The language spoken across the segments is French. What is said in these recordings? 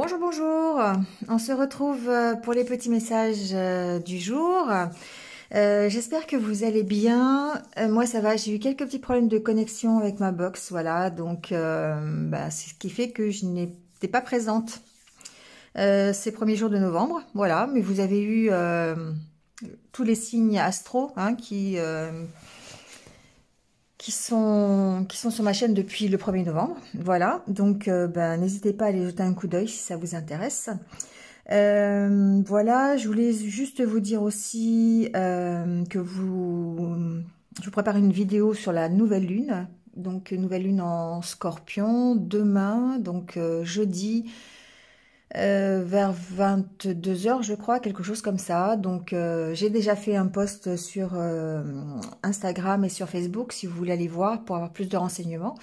Bonjour, bonjour. On se retrouve euh, pour les petits messages euh, du jour. Euh, j'espère que vous allez bien. moi, ça va. J'ai eu quelques petits problèmes de connexion avec ma box, voilà. Donc, bah, c'est ce qui fait que je n'étais pas présente ces premiers jours de novembre, voilà. Mais vous avez eu tous les signes astro hein, qui qui sont, qui sont sur ma chaîne depuis le 1er novembre. Voilà, donc euh, ben, n'hésitez pas à aller jeter un coup d'œil si ça vous intéresse. Euh, voilà, je voulais juste vous dire aussi euh, que vous, je vous prépare une vidéo sur la nouvelle lune. Donc, nouvelle lune en scorpion, demain, donc jeudi, euh, vers 22h, je crois, quelque chose comme ça. Donc, euh, j'ai déjà fait un post sur euh, Instagram et sur Facebook, si vous voulez aller voir, pour avoir plus de renseignements.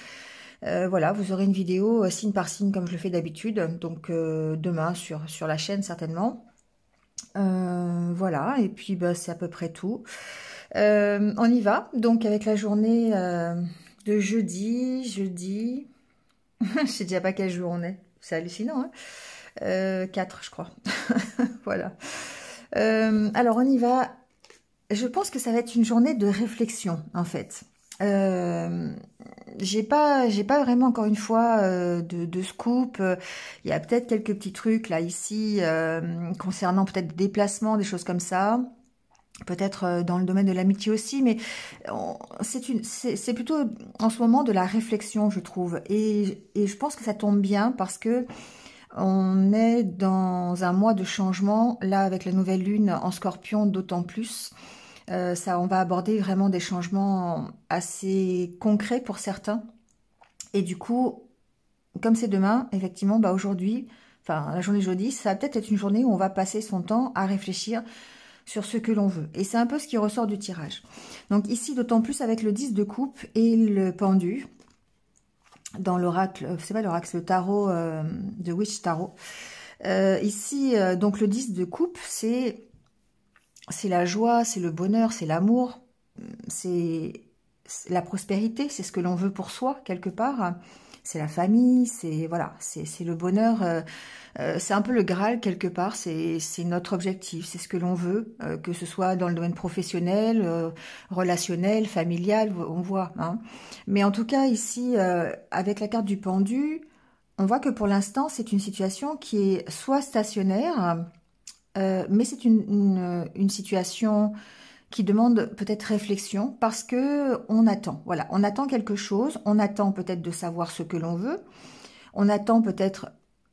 voilà, vous aurez une vidéo signe par signe, comme je le fais d'habitude, donc demain sur, sur la chaîne, certainement. voilà, et puis bah, c'est à peu près tout. on y va, donc avec la journée de jeudi, jeudi... je sais déjà pas quel jour on est, c'est hallucinant, hein euh, 4, je crois. voilà. Euh, alors, on y va. Je pense que ça va être une journée de réflexion, en fait. Euh, j'ai pas j'ai pas vraiment encore une fois euh, de, de, scoop il y a peut-être quelques petits trucs là ici euh, concernant peut-être des déplacements des choses comme ça peut-être dans le domaine de l'amitié aussi mais c'est plutôt en ce moment de la réflexion je trouve et, et je pense que ça tombe bien parce que on est dans un mois de changement, là avec la nouvelle lune en scorpion d'autant plus. Euh, ça, on va aborder vraiment des changements assez concrets pour certains. Et du coup, comme c'est demain, effectivement, bah aujourd'hui, enfin la journée jeudi, ça va peut-être être une journée où on va passer son temps à réfléchir sur ce que l'on veut. Et c'est un peu ce qui ressort du tirage. Donc ici, d'autant plus avec le 10 de coupe et le pendu, dans l'oracle, euh, c'est pas l'oracle, c'est le tarot The euh, de Witch Tarot. Euh, ici, donc le 10 de coupe, c'est c'est la joie, c'est le bonheur, c'est l'amour, c'est la prospérité, c'est ce que l'on veut pour soi, quelque part c'est la famille, c'est voilà, c'est le bonheur, euh, euh, c'est un peu le Graal quelque part, c'est notre objectif, c'est ce que l'on veut, euh, que ce soit dans le domaine professionnel, relationnel, familial, on voit. Hein. Mais en tout cas ici, avec la carte du pendu, on voit que pour l'instant c'est une situation qui est soit stationnaire, mais c'est une, une, situation qui demande peut-être réflexion parce que on attend. Voilà, on attend quelque chose, on attend peut-être de savoir ce que l'on veut, on attend peut-être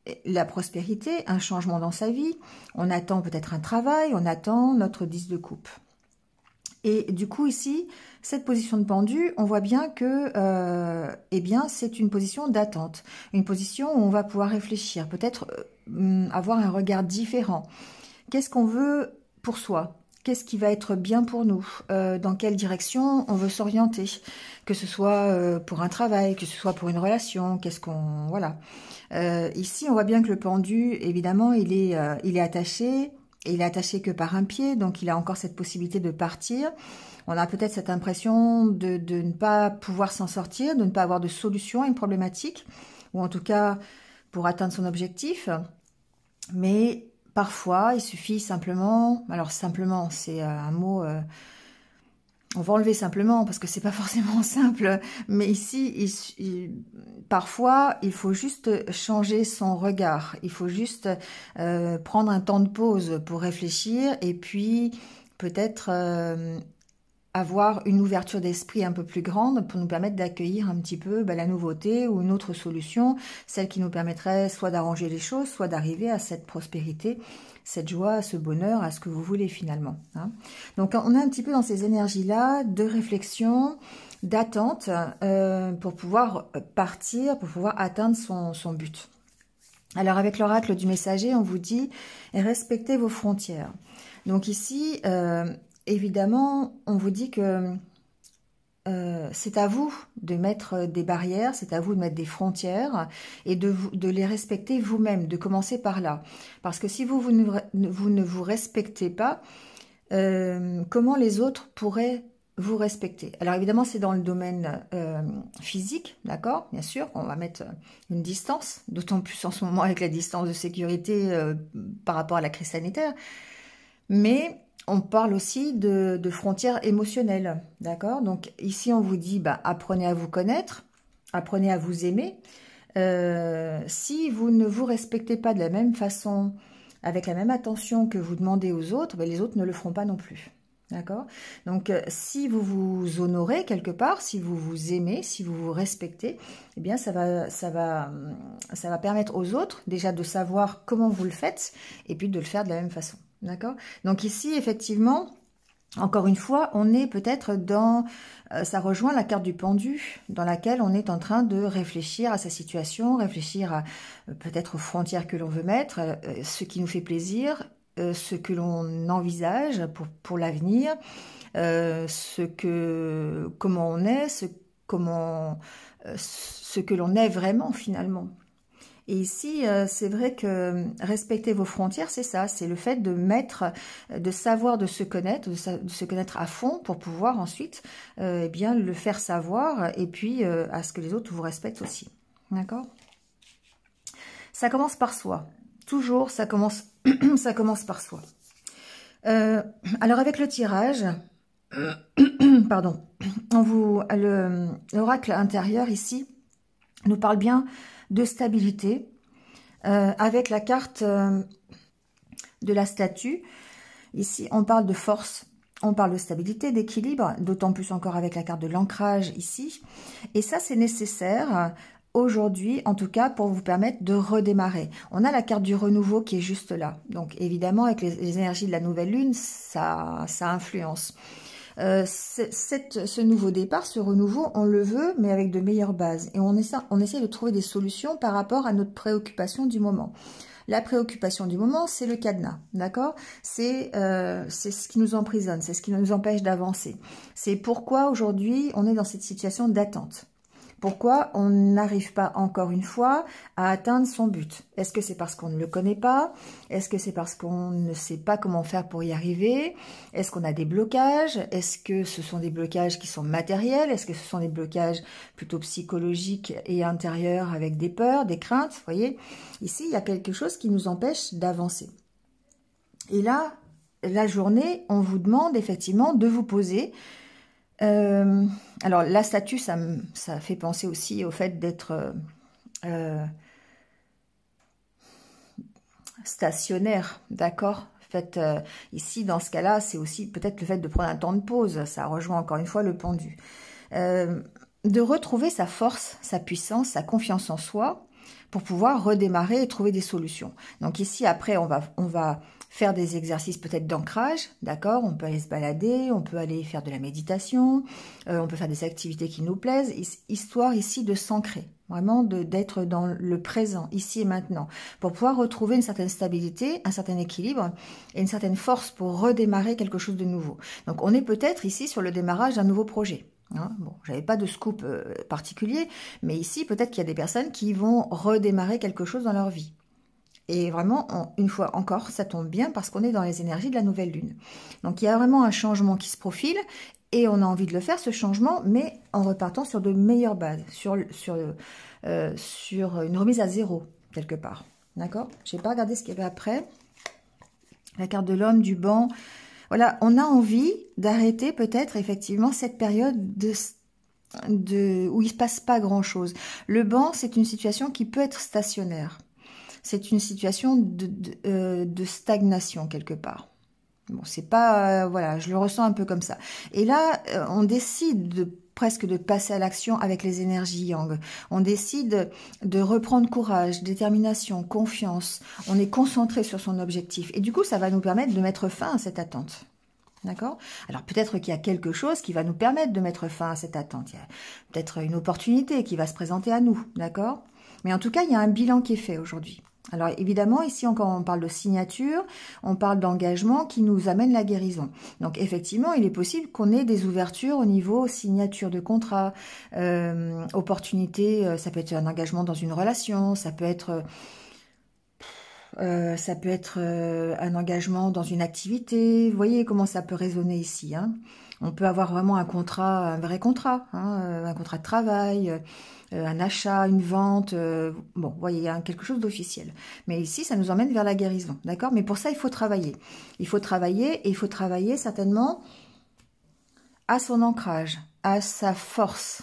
eh, la prospérité, un changement dans sa vie, on attend peut-être un travail, on attend notre 10 de coupe. Et du coup ici, cette position de pendu, on voit bien que euh, eh bien c'est une position d'attente, une position où on va pouvoir réfléchir, peut-être euh, avoir un regard différent. Qu'est-ce qu'on veut pour soi qu'est-ce qui va être bien pour nous, euh, dans quelle direction on veut s'orienter, que ce soit euh, pour un travail, que ce soit pour une relation, qu'est-ce qu'on... Voilà. Euh, ici, on voit bien que le pendu, évidemment, il est, il est attaché, et il est attaché que par un pied, donc il a encore cette possibilité de partir. On a peut-être cette impression de, de, ne pas pouvoir s'en sortir, de ne pas avoir de solution à une problématique, ou en tout cas pour atteindre son objectif. Mais Parfois, il suffit simplement, alors simplement, c'est euh, un mot, euh, on va enlever simplement parce que c'est pas forcément simple, mais ici, il, parfois, il faut juste changer son regard, il faut juste euh, prendre un temps de pause pour réfléchir et puis peut-être avoir une ouverture d'esprit un peu plus grande pour nous permettre d'accueillir un petit peu bah, la nouveauté ou une autre solution, celle qui nous permettrait soit d'arranger les choses, soit d'arriver à cette prospérité, cette joie, ce bonheur, à ce que vous voulez finalement. Hein. Donc on est un petit peu dans ces énergies-là de réflexion, d'attente euh, pour pouvoir partir, pour pouvoir atteindre son, son but. Alors avec l'oracle du messager, on vous dit respectez vos frontières. Donc ici, euh, évidemment, on vous dit que euh, c'est à vous de mettre des barrières, c'est à vous de mettre des frontières et de, les respecter vous-même, de commencer par là. Parce que si vous, vous, ne, vous, respectez pas, euh, comment les autres pourraient vous respecter Alors évidemment, c'est dans le domaine euh, physique, d'accord Bien sûr, on va mettre une distance, d'autant plus en ce moment avec la distance de sécurité par rapport à la crise sanitaire. Mais on parle aussi de, frontières émotionnelles, d'accord Donc ici, on vous dit, bah, apprenez à vous connaître, apprenez à vous aimer. Euh, si vous ne vous respectez pas de la même façon, avec la même attention que vous demandez aux autres, bah, les autres ne le feront pas non plus, d'accord Donc euh, si vous vous honorez quelque part, si vous vous aimez, si vous vous respectez, eh bien ça va, ça va, ça va permettre aux autres déjà de savoir comment vous le faites et puis de le faire de la même façon. D'accord Donc ici, effectivement, encore une fois, on est peut-être dans... Euh, ça rejoint la carte du pendu, dans laquelle on est en train de réfléchir à sa situation, réfléchir à euh, peut-être aux frontières que l'on veut mettre, euh, ce qui nous fait plaisir, ce que l'on envisage pour, pour l'avenir, ce que comment on est, comment, ce que l'on est vraiment finalement. Et ici, euh, c'est vrai que euh, respecter vos frontières, c'est ça, c'est le fait de mettre, euh, de savoir, de se connaître, de, se connaître à fond pour pouvoir ensuite, eh bien, le faire savoir et puis à ce que les autres vous respectent aussi. D'accord Ça commence par soi. Toujours, ça commence, ça commence par soi. alors avec le tirage, pardon, on vous l'oracle intérieur ici nous parle bien de stabilité euh, avec la carte euh, de la statue. Ici, on parle de force, on parle de stabilité, d'équilibre, d'autant plus encore avec la carte de l'ancrage ici. Et ça, c'est nécessaire euh, aujourd'hui, en tout cas, pour vous permettre de redémarrer. On a la carte du renouveau qui est juste là. Donc, évidemment, avec les, les énergies de la nouvelle lune, ça, ça influence euh, ce nouveau départ, ce renouveau, on le veut, mais avec de meilleures bases. Et on essaie, de trouver des solutions par rapport à notre préoccupation du moment. La préoccupation du moment, c'est le cadenas, d'accord euh, C'est ce qui nous emprisonne, c'est ce qui nous empêche d'avancer. C'est pourquoi aujourd'hui, on est dans cette situation d'attente. Pourquoi on n'arrive pas encore une fois à atteindre son but Est-ce que c'est parce qu'on ne le connaît pas Est-ce que c'est parce qu'on ne sait pas comment faire pour y arriver Est-ce qu'on a des blocages Est-ce que ce sont des blocages qui sont matériels Est-ce que ce sont des blocages plutôt psychologiques et intérieurs avec des peurs, des craintes Vous voyez, ici, il y a quelque chose qui nous empêche d'avancer. Et là, la journée, on vous demande effectivement de vous poser. Euh, alors la statue, ça, fait penser aussi au fait d'être euh, euh, stationnaire, d'accord euh, ici, dans ce cas-là, c'est aussi peut-être le fait de prendre un temps de pause. Ça rejoint encore une fois le pendu. de retrouver sa force, sa puissance, sa confiance en soi, pour pouvoir redémarrer et trouver des solutions. Donc ici, après, on va, on va faire des exercices peut-être d'ancrage, d'accord On peut aller se balader, on peut aller faire de la méditation, euh, on peut faire des activités qui nous plaisent, histoire ici de s'ancrer, vraiment d'être dans le présent, ici et maintenant, pour pouvoir retrouver une certaine stabilité, un certain équilibre et une certaine force pour redémarrer quelque chose de nouveau. Donc on est peut-être ici sur le démarrage d'un nouveau projet. Hein, bon, j'avais pas de scoop euh, particulier, mais ici, peut-être qu'il y a des personnes qui vont redémarrer quelque chose dans leur vie. Et vraiment, une fois encore, ça tombe bien parce qu'on est dans les énergies de la nouvelle lune. Donc, il y a vraiment un changement qui se profile et on a envie de le faire, ce changement, mais en repartant sur de meilleures bases, sur, sur, euh, sur une remise à zéro, quelque part. D'accord J'ai pas regardé ce qu'il y avait après. La carte de l'homme, du banc, voilà, on a envie d'arrêter peut-être effectivement cette période de où il se passe pas grand-chose. Le banc, c'est une situation qui peut être stationnaire. C'est une situation de, euh, stagnation quelque part. Bon, c'est pas... Euh, voilà, je le ressens un peu comme ça. Et là, euh, on décide de presque de passer à l'action avec les énergies yang. On décide de reprendre courage, détermination, confiance. On est concentré sur son objectif. Et du coup, ça va nous permettre de mettre fin à cette attente. D'accord Alors peut-être qu'il y a quelque chose qui va nous permettre de mettre fin à cette attente. Il y a peut-être une opportunité qui va se présenter à nous. D'accord Mais en tout cas, il y a un bilan qui est fait aujourd'hui. Alors évidemment, ici encore, on parle de signature, on parle d'engagement qui nous amène la guérison. Donc effectivement, il est possible qu'on ait des ouvertures au niveau signature de contrat, euh, opportunité, euh, ça peut être un engagement dans une relation, ça peut être euh, euh, ça peut être euh, un engagement dans une activité. Vous voyez comment ça peut résonner ici. Hein. on peut avoir vraiment un contrat, un vrai contrat, hein, euh, un contrat de travail, un achat, une vente. bon, vous voyez, il y a quelque chose d'officiel. Mais ici, ça nous emmène vers la guérison, d'accord Mais pour ça, il faut travailler. Il faut travailler et il faut travailler certainement à son ancrage, à sa force,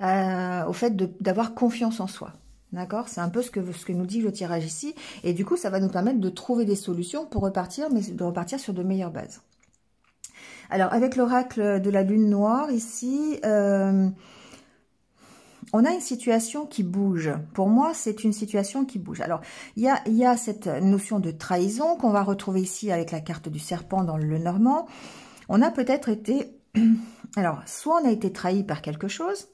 au fait d'avoir confiance en soi. D'accord C'est un peu ce que, ce que nous dit le tirage ici. Et du coup, ça va nous permettre de trouver des solutions pour repartir, mais de repartir sur de meilleures bases. Alors, avec l'oracle de la lune noire, ici, euh, on a une situation qui bouge. Pour moi, c'est une situation qui bouge. Alors, il y a, y a, cette notion de trahison qu'on va retrouver ici avec la carte du serpent dans le Normand. On a peut-être été... Alors, soit on a été trahi par quelque chose,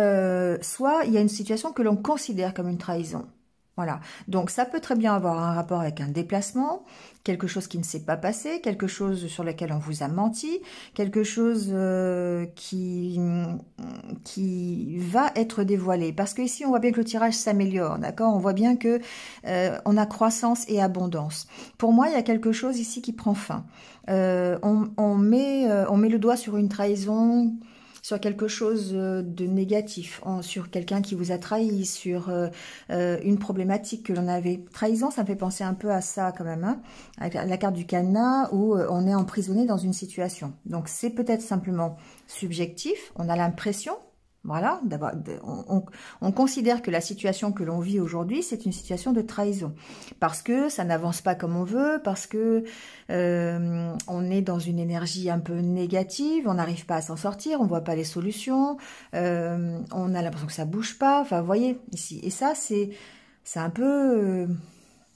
euh, soit il y a une situation que l'on considère comme une trahison. Voilà. Donc ça peut très bien avoir un rapport avec un déplacement, quelque chose qui ne s'est pas passé, quelque chose sur lequel on vous a menti, quelque chose euh, qui, qui va être dévoilé. Parce qu'ici, on voit bien que le tirage s'améliore, d'accord On voit bien que euh, on a croissance et abondance. Pour moi, il y a quelque chose ici qui prend fin. on met le doigt sur une trahison sur quelque chose euh, de négatif, sur quelqu'un qui vous a trahi, sur euh, euh, une problématique que l'on avait. Trahison, ça me fait penser un peu à ça quand même, hein, la carte du cadenas où on est emprisonné dans une situation. Donc c'est peut-être simplement subjectif, on a l'impression, voilà, on, on, on, considère que la situation que l'on vit aujourd'hui, c'est une situation de trahison. Parce que ça n'avance pas comme on veut, parce que euh, on est dans une énergie un peu négative, on n'arrive pas à s'en sortir, on voit pas les solutions, euh, on a l'impression que ça bouge pas, enfin vous voyez, ici. Et ça, c'est un peu... Euh,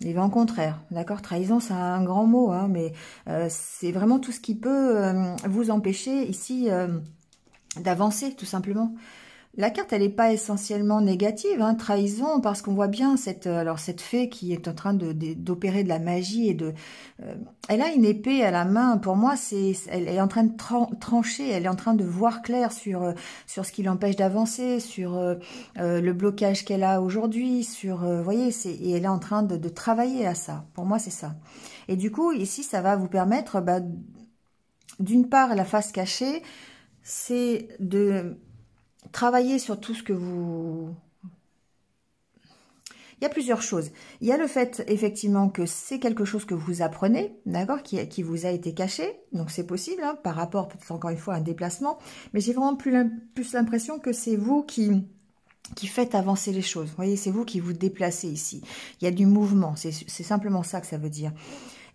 les vents contraires, d'accord Trahison, c'est un grand mot, hein, mais c'est vraiment tout ce qui peut vous empêcher ici d'avancer tout simplement. La carte, elle n'est pas essentiellement négative, hein, trahison, parce qu'on voit bien cette, euh, alors cette fée qui est en train d'opérer de, d'opérer de, la magie et de, euh, elle a une épée à la main. Pour moi, c'est, elle est en train de trancher, elle est en train de voir clair sur euh, sur ce qui l'empêche d'avancer, sur le blocage qu'elle a aujourd'hui, sur, voyez, c'est, et elle est en train de, de travailler à ça. Pour moi, c'est ça. Et du coup, ici, ça va vous permettre, bah, d'une part, la face cachée c'est de travailler sur tout ce que vous... Il y a plusieurs choses. Il y a le fait, effectivement, que c'est quelque chose que vous apprenez, d'accord, qui, qui, vous a été caché. Donc, c'est possible, hein, par rapport, peut-être encore une fois, à un déplacement. Mais j'ai vraiment plus l'impression que c'est vous qui qui faites avancer les choses. Vous voyez, c'est vous qui vous déplacez ici. Il y a du mouvement, c'est simplement ça que ça veut dire.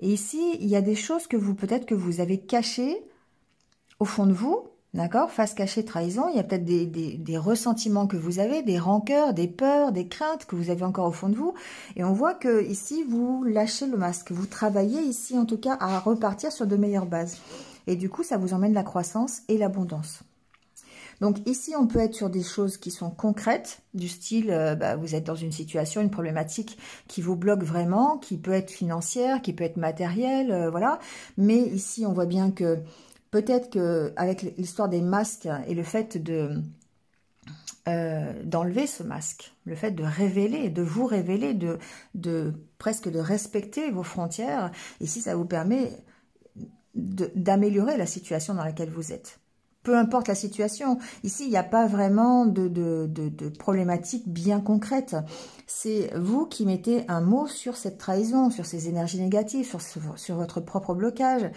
Et ici, il y a des choses que vous, peut-être que vous avez cachées au fond de vous, D'accord Face cachée, trahison, il y a peut-être des, ressentiments que vous avez, des rancœurs, des peurs, des craintes que vous avez encore au fond de vous. Et on voit que ici, vous lâchez le masque. Vous travaillez ici, en tout cas, à repartir sur de meilleures bases. Et du coup, ça vous emmène la croissance et l'abondance. Donc ici, on peut être sur des choses qui sont concrètes, du style, euh, bah, vous êtes dans une situation, une problématique qui vous bloque vraiment, qui peut être financière, qui peut être matérielle, euh, voilà. Mais ici, on voit bien que Peut-être que avec l'histoire des masques et le fait de euh, d'enlever ce masque, le fait de révéler, de vous révéler, de, de presque de respecter vos frontières, ici ça vous permet d'améliorer la situation dans laquelle vous êtes peu importe la situation. Ici, il n'y a pas vraiment de, de, problématique bien concrète. C'est vous qui mettez un mot sur cette trahison, sur ces énergies négatives, sur, votre propre blocage,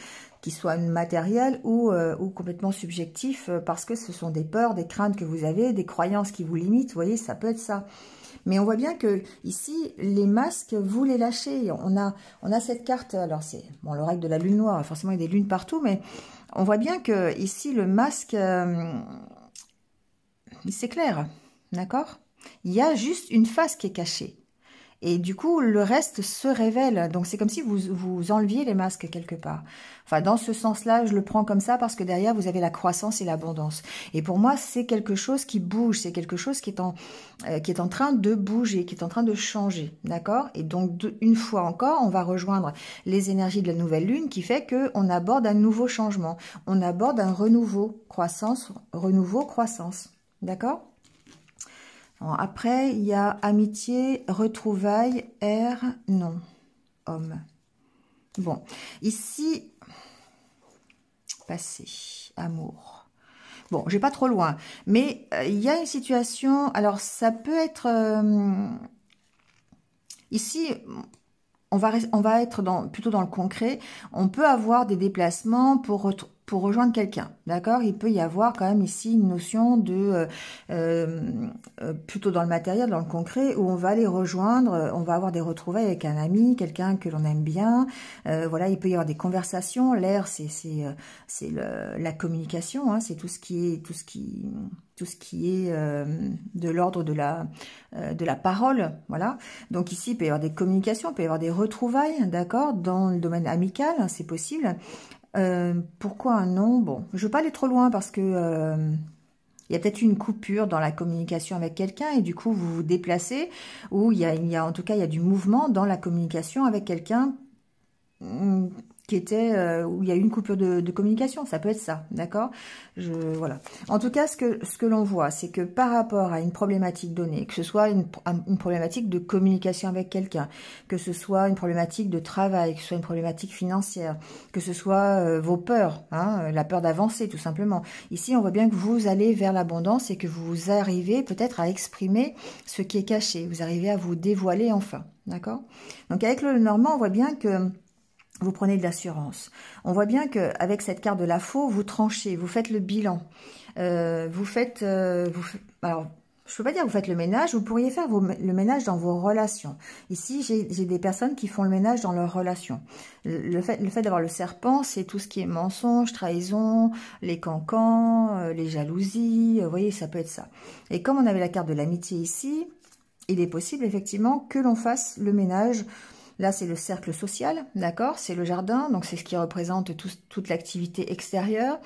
qui soit matériel ou, euh, complètement subjectif, euh, parce que ce sont des peurs, des craintes que vous avez, des croyances qui vous limitent. Vous voyez, ça peut être ça. Mais on voit bien que ici, les masques, vous les lâchez. On a, cette carte, alors c'est bon, règle de la lune noire, forcément il y a des lunes partout, mais on voit bien que ici le masque, euh, il s'éclaire, d'accord Il y a juste une face qui est cachée. Et du coup, le reste se révèle. Donc, c'est comme si vous, vous enleviez les masques quelque part. Enfin, dans ce sens-là, je le prends comme ça parce que derrière, vous avez la croissance et l'abondance. Et pour moi, c'est quelque chose qui bouge. C'est quelque chose qui est, en, euh, qui est en train de bouger, qui est en train de changer. D'accord Et donc, une fois encore, on va rejoindre les énergies de la nouvelle lune qui fait qu'on aborde un nouveau changement. On aborde un renouveau, croissance, renouveau, croissance. D'accord après, il y a amitié, retrouvailles, air, non, homme. Bon, ici, passé, amour. Bon, j'ai pas trop loin, mais euh, il y a une situation, alors ça peut être... Euh, ici, on va, on va être dans, plutôt dans le concret, on peut avoir des déplacements pour pour rejoindre quelqu'un, d'accord Il peut y avoir quand même ici une notion de, euh, euh, euh, plutôt dans le matériel, dans le concret, où on va aller rejoindre, on va avoir des retrouvailles avec un ami, quelqu'un que l'on aime bien, voilà, il peut y avoir des conversations, l'air c'est c'est la communication, hein, c'est tout ce qui est, tout ce qui, tout ce qui est de l'ordre de la de la parole, voilà. Donc ici, il peut y avoir des communications, il peut y avoir des retrouvailles, d'accord Dans le domaine amical, hein, c'est possible. Euh, pourquoi un nom Bon, je ne veux pas aller trop loin parce que euh, il y a peut-être une coupure dans la communication avec quelqu'un et du coup vous vous déplacez ou il y a, y a, en tout cas il y a du mouvement dans la communication avec quelqu'un hmm, qui était euh, où il y a eu une coupure de, communication. Ça peut être ça, d'accord Je voilà. En tout cas, ce que ce que l'on voit, c'est que par rapport à une problématique donnée, que ce soit une, problématique de communication avec quelqu'un, que ce soit une problématique de travail, que ce soit une problématique financière, que ce soit euh, vos peurs, hein, la peur d'avancer tout simplement. Ici, on voit bien que vous allez vers l'abondance et que vous arrivez peut-être à exprimer ce qui est caché. Vous arrivez à vous dévoiler enfin, d'accord Donc avec le normand, on voit bien que vous prenez de l'assurance. On voit bien qu'avec cette carte de la faux, vous tranchez, vous faites le bilan. Euh, vous faites... Euh, vous, alors, je ne peux pas dire vous faites le ménage, vous pourriez faire le ménage dans vos relations. Ici, j'ai des personnes qui font le ménage dans leurs relations. Le, fait, le fait d'avoir le serpent, c'est tout ce qui est mensonge, trahison, les cancans, euh, les jalousies, vous voyez, ça peut être ça. Et comme on avait la carte de l'amitié ici, il est possible effectivement que l'on fasse le ménage Là, c'est le cercle social, d'accord C'est le jardin, donc c'est ce qui représente toute l'activité extérieure,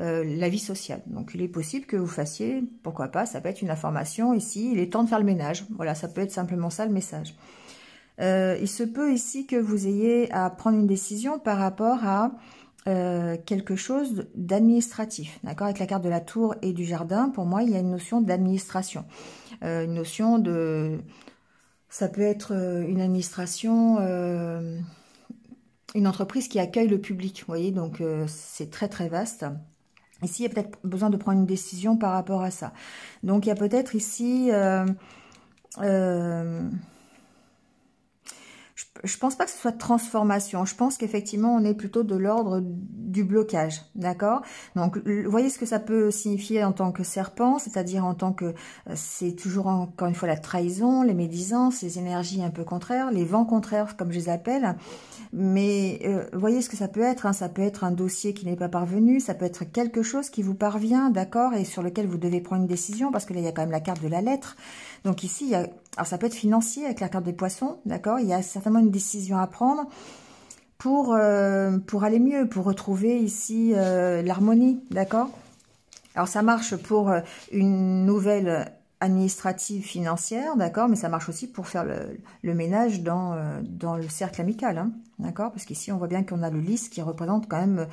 euh, la vie sociale. Donc, il est possible que vous fassiez, pourquoi pas, ça peut être une information ici, il est temps de faire le ménage. Voilà, ça peut être simplement ça le message. Euh, il se peut ici que vous ayez à prendre une décision par rapport à euh, quelque chose d'administratif. D'accord Avec la carte de la tour et du jardin, pour moi, il y a une notion d'administration, une notion de, ça peut être euh, une administration, euh, une entreprise qui accueille le public, vous voyez, donc euh, c'est très très vaste. Ici, il y a peut-être besoin de prendre une décision par rapport à ça. Donc, il y a peut-être ici je, ne pense pas que ce soit transformation. Je pense qu'effectivement, on est plutôt de l'ordre du blocage, d'accord Donc, voyez ce que ça peut signifier en tant que serpent, c'est-à-dire en tant que... Euh, c'est toujours, encore une fois, la trahison, les médisances, les énergies un peu contraires, les vents contraires, comme je les appelle. Mais euh, voyez ce que ça peut être. Hein. Ça peut être un dossier qui n'est pas parvenu, ça peut être quelque chose qui vous parvient, d'accord Et sur lequel vous devez prendre une décision, parce que là, il y a quand même la carte de la lettre. Donc ici, alors ça peut être financier avec la carte des poissons, d'accord Il y a certainement une décision à prendre pour, euh, pour aller mieux, pour retrouver ici euh, l'harmonie, d'accord Alors ça marche pour euh, une nouvelle administrative financière, d'accord Mais ça marche aussi pour faire le, ménage dans, dans, le cercle amical, hein, d'accord Parce qu'ici, on voit bien qu'on a le lys qui représente quand même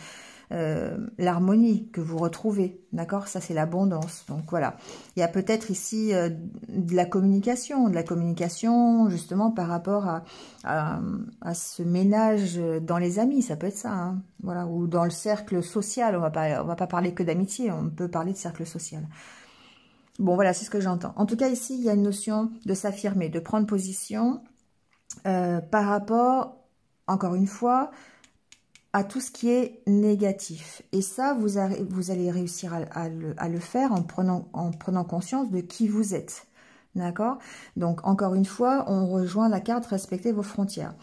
euh, l'harmonie que vous retrouvez, d'accord Ça, c'est l'abondance. Donc, voilà. Il y a peut-être ici euh, de la communication, de la communication, justement, par rapport à, à, ce ménage dans les amis, ça peut être ça, hein. voilà, ou dans le cercle social. On va pas, on va pas parler que d'amitié, on peut parler de cercle social. Bon, voilà, c'est ce que j'entends. En tout cas, ici, il y a une notion de s'affirmer, de prendre position euh, par rapport, encore une fois, à tout ce qui est négatif. Et ça, vous, allez réussir à, le, faire en prenant, conscience de qui vous êtes. D'accord Donc, encore une fois, on rejoint la carte « Respectez vos frontières ».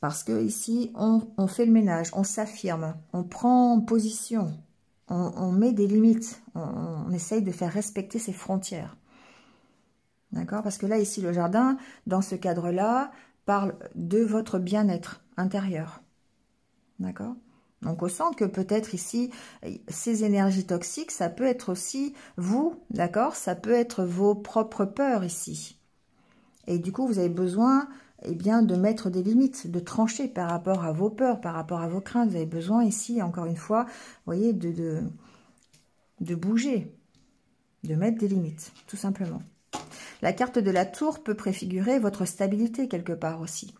Parce que ici, on, fait le ménage, on s'affirme, on prend position, on, met des limites, on, on essaye de faire respecter ses frontières. D'accord Parce que là, ici, le jardin, dans ce cadre-là, parle de votre bien-être intérieur. D'accord donc au sens que peut-être ici, ces énergies toxiques, ça peut être aussi vous, d'accord Ça peut être vos propres peurs ici. Et du coup, vous avez besoin eh bien, de mettre des limites, de trancher par rapport à vos peurs, par rapport à vos craintes. Vous avez besoin ici, encore une fois, vous voyez, de, de bouger, de mettre des limites, tout simplement. La carte de la tour peut préfigurer votre stabilité quelque part aussi.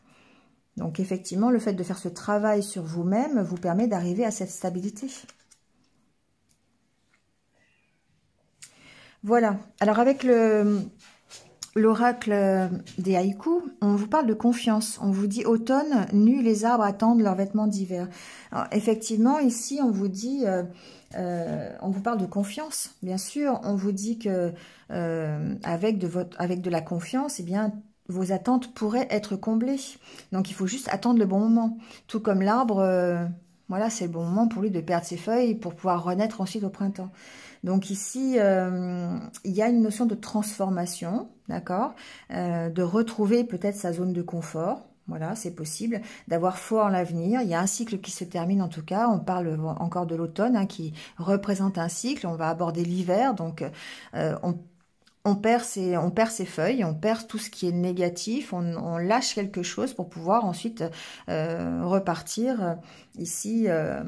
Donc effectivement, le fait de faire ce travail sur vous-même vous permet d'arriver à cette stabilité. Voilà. Alors avec l'oracle des haïkus, on vous parle de confiance. On vous dit automne, nus les arbres attendent leurs vêtements d'hiver. Effectivement, ici on vous dit, euh, euh, on vous parle de confiance, bien sûr. On vous dit que euh, avec de votre, avec de la confiance, eh bien vos attentes pourraient être comblées. Donc il faut juste attendre le bon moment. Tout comme l'arbre, euh, voilà, c'est le bon moment pour lui de perdre ses feuilles pour pouvoir renaître ensuite au printemps. Donc ici, euh, il y a une notion de transformation, d'accord euh, De retrouver peut-être sa zone de confort, voilà, c'est possible, d'avoir foi en l'avenir. Il y a un cycle qui se termine en tout cas. On parle encore de l'automne hein, qui représente un cycle. On va aborder l'hiver, donc on on perd, ses, on perd ses feuilles, on perd tout ce qui est négatif, on, lâche quelque chose pour pouvoir ensuite euh, repartir euh, ici euh,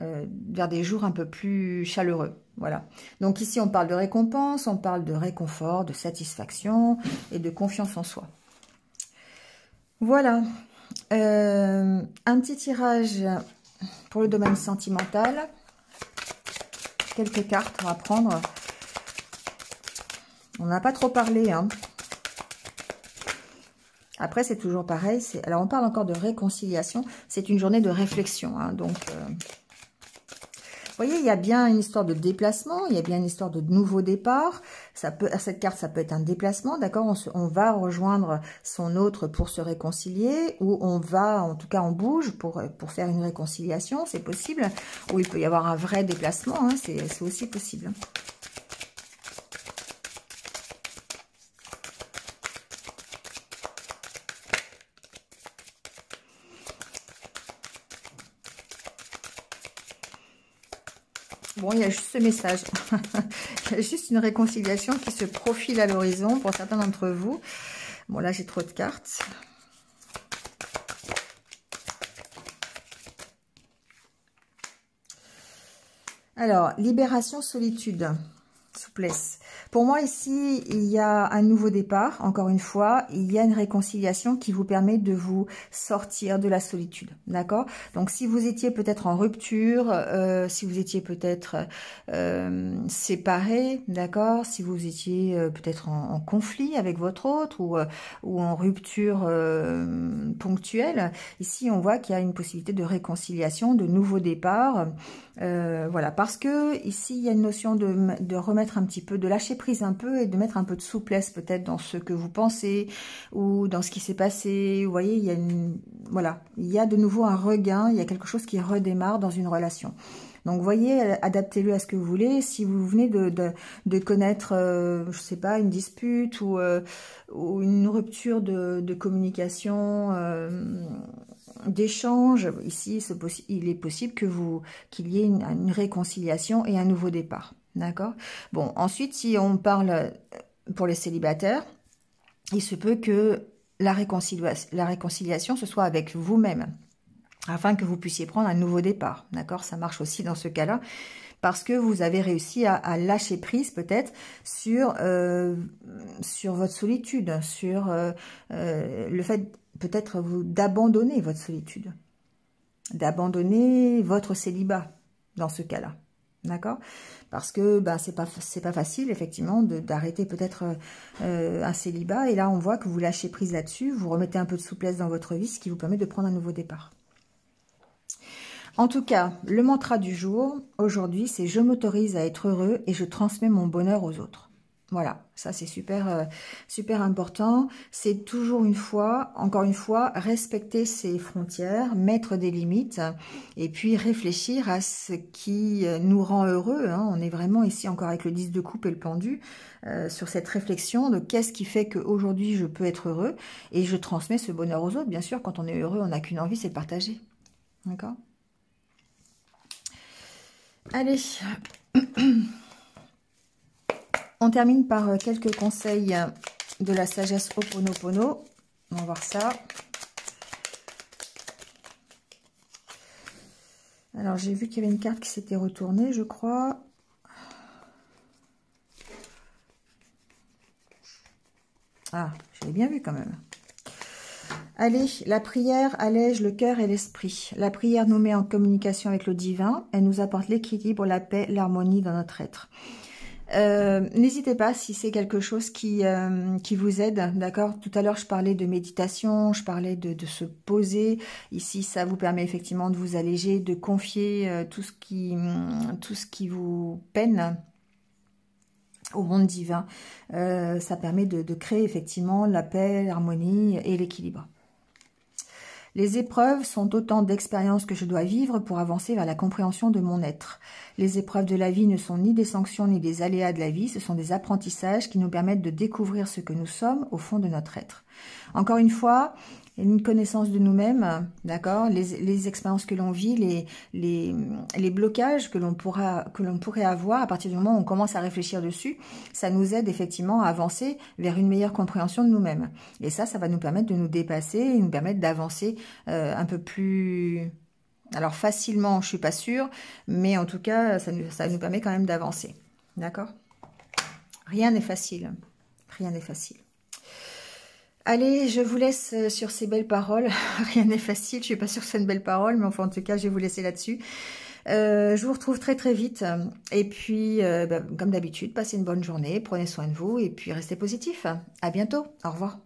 vers des jours un peu plus chaleureux. Voilà. Donc ici, on parle de récompense, on parle de réconfort, de satisfaction et de confiance en soi. Voilà. un petit tirage pour le domaine sentimental. Quelques cartes à prendre on n'a pas trop parlé. Hein. Après, c'est toujours pareil. Alors, on parle encore de réconciliation. C'est une journée de réflexion. Hein, donc, euh, vous voyez, il y a bien une histoire de déplacement. Il y a bien une histoire de nouveau départ. Ça cette carte, ça peut être un déplacement. D'accord on, va rejoindre son autre pour se réconcilier. Ou on va, en tout cas, on bouge pour, faire une réconciliation. C'est possible. Ou il peut y avoir un vrai déplacement. Hein, c'est aussi possible. il y a juste ce message. il y a juste une réconciliation qui se profile à l'horizon pour certains d'entre vous. Bon, là, j'ai trop de cartes. Alors, libération, solitude souplesse. Pour moi, ici, il y a un nouveau départ, encore une fois. Il y a une réconciliation qui vous permet de vous sortir de la solitude, d'accord Donc, si vous étiez peut-être en rupture, euh, si vous étiez peut-être euh, séparé, d'accord Si vous étiez euh, peut-être en, conflit avec votre autre ou, ou en rupture ponctuelle, ici, on voit qu'il y a une possibilité de réconciliation, de nouveau départ. voilà, parce que ici, il y a une notion de, de remettre un petit peu, de lâcher prise un peu et de mettre un peu de souplesse peut-être dans ce que vous pensez ou dans ce qui s'est passé. Vous voyez, il y a voilà, il y a de nouveau un regain, il y a quelque chose qui redémarre dans une relation. Donc, voyez, adaptez-le à ce que vous voulez. Si vous venez de, connaître, je euh, je sais pas, une dispute ou, euh, une rupture de, communication, euh, d'échange, ici, il est possible que vous qu'il y ait une réconciliation et un nouveau départ. D'accord Bon, ensuite, si on parle euh, pour les célibataires, il se peut que la, réconciliation, ce soit avec vous-même, afin que vous puissiez prendre un nouveau départ. D'accord Ça marche aussi dans ce cas-là, parce que vous avez réussi à, lâcher prise peut-être sur, euh, sur votre solitude, sur euh, le fait peut-être d'abandonner votre solitude, d'abandonner votre célibat dans ce cas-là. D'accord Parce que ben, c'est pas, pas facile, effectivement, d'arrêter peut-être euh, un célibat. Et là, on voit que vous lâchez prise là-dessus, vous remettez un peu de souplesse dans votre vie, ce qui vous permet de prendre un nouveau départ. En tout cas, le mantra du jour, aujourd'hui, c'est « Je m'autorise à être heureux et je transmets mon bonheur aux autres ». Voilà, ça c'est super, euh, super important. C'est toujours une fois, encore une fois, respecter ses frontières, mettre des limites et puis réfléchir à ce qui euh, nous rend heureux. Hein. On est vraiment ici encore avec le 10 de coupe et le pendu euh, sur cette réflexion de qu'est-ce qui fait qu'aujourd'hui je peux être heureux et je transmets ce bonheur aux autres. Bien sûr, quand on est heureux, on n'a qu'une envie, c'est de partager. D'accord Allez On termine par euh, quelques conseils euh, de la sagesse Ho'oponopono. On va voir ça. Alors, j'ai vu qu'il y avait une carte qui s'était retournée, je crois. Ah, je bien vu quand même. Allez, la prière allège le cœur et l'esprit. La prière nous met en communication avec le divin. Elle nous apporte l'équilibre, la paix, l'harmonie dans notre être. Euh, n'hésitez pas si c'est quelque chose qui, euh, qui vous aide, d'accord Tout à l'heure, je parlais de méditation, je parlais de, se poser. Ici, ça vous permet effectivement de vous alléger, de confier euh, tout, ce qui, hum, tout ce qui vous peine au monde divin. ça permet de créer effectivement la paix, l'harmonie et l'équilibre. Les épreuves sont autant d'expériences que je dois vivre pour avancer vers la compréhension de mon être. Les épreuves de la vie ne sont ni des sanctions ni des aléas de la vie, ce sont des apprentissages qui nous permettent de découvrir ce que nous sommes au fond de notre être. Encore une fois, une connaissance de nous-mêmes, d'accord les, expériences que l'on vit, les, les, blocages que l'on pourrait avoir à partir du moment où on commence à réfléchir dessus, ça nous aide effectivement à avancer vers une meilleure compréhension de nous-mêmes. Et ça, ça va nous permettre de nous dépasser et nous permettre d'avancer euh, un peu plus... Alors facilement, je suis pas sûre, mais en tout cas, ça nous permet quand même d'avancer, d'accord Rien n'est facile, rien n'est facile. Allez, je vous laisse euh, sur ces belles paroles. Rien n'est facile, je suis pas sûre que soit une belle parole, mais enfin, en tout cas, je vais vous laisser là-dessus. Euh, je vous retrouve très très vite. Et puis, euh, bah, comme d'habitude, passez une bonne journée, prenez soin de vous et puis restez positif. À bientôt. Au revoir.